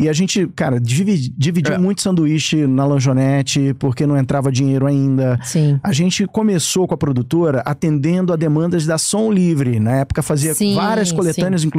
E a gente, cara, dividi, dividiu é. muito sanduíche na lanchonete, porque não entrava dinheiro ainda. Sim. A gente começou com a produtora atendendo a demandas da Som Livre. Na época fazia sim, várias coletâneas, sim. inclusive.